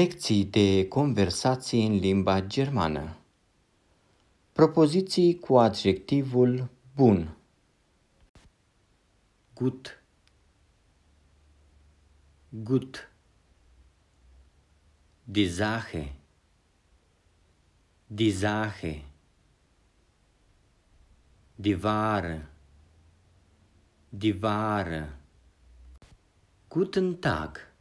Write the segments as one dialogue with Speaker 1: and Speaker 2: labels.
Speaker 1: Lecții de conversații în limba germană. Propoziții cu adjectivul bun. Gut. Gut. Die Sache. Die Sache. Die Ware. Die Ware. Guten Tag.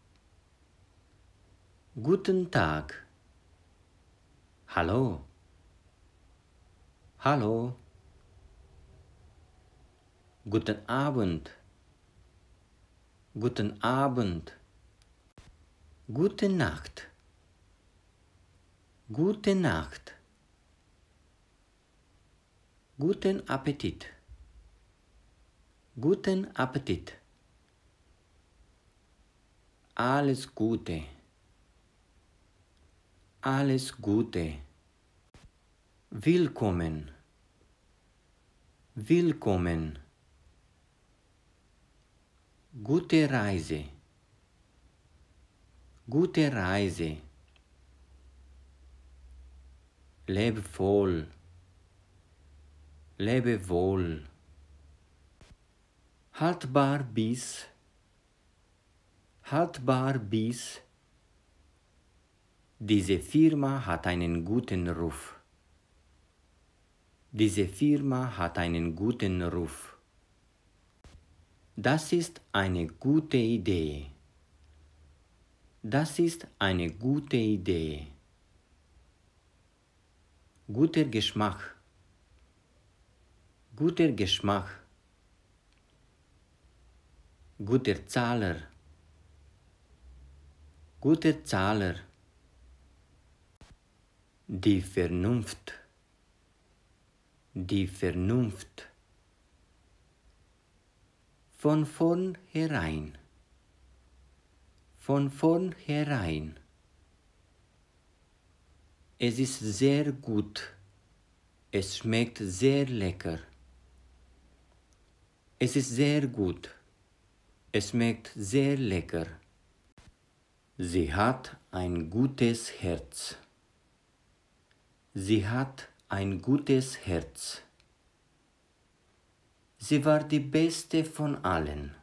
Speaker 1: Guten Tag. Hallo. Hallo. Guten Abend. Guten Abend. Gute Nacht. Gute Nacht. Guten Appetit. Guten Appetit. Alles Gute. Alles Gute. Willkommen. Willkommen. Gute Reise. Gute Reise. Leb voll. Lebe wohl. Haltbar bis. Haltbar bis. Diese Firma hat einen guten Ruf. Diese Firma hat einen guten Ruf. Das ist eine gute Idee. Das ist eine gute Idee. Guter Geschmack. Guter Geschmack. Guter Zahler. Guter Zahler. Die Vernunft. Die Vernunft. Von vornherein. Von vornherein. Es ist sehr gut. Es schmeckt sehr lecker. Es ist sehr gut. Es schmeckt sehr lecker. Sie hat ein gutes Herz. Sie hat ein gutes Herz. Sie war die beste von allen.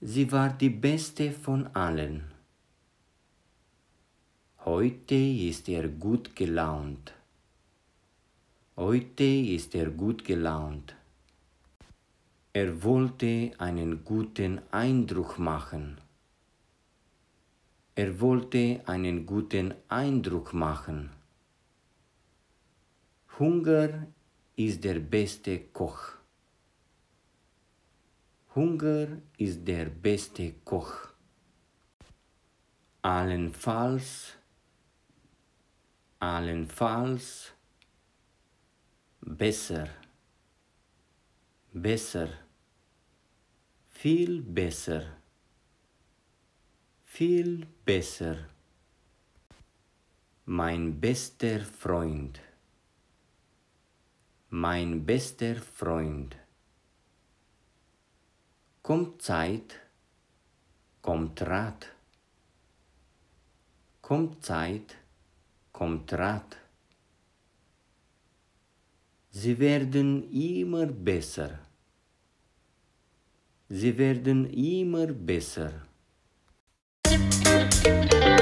Speaker 1: Sie war die beste von allen. Heute ist er gut gelaunt. Heute ist er gut gelaunt. Er wollte einen guten Eindruck machen. Er wollte einen guten Eindruck machen. Hunger ist der beste Koch. Hunger ist der beste Koch. Allenfalls, allenfalls, besser, besser, viel besser viel besser. Mein bester Freund. Mein bester Freund. Kommt Zeit, kommt Rat. Kommt Zeit, kommt Rat. Sie werden immer besser. Sie werden immer besser. Thank you.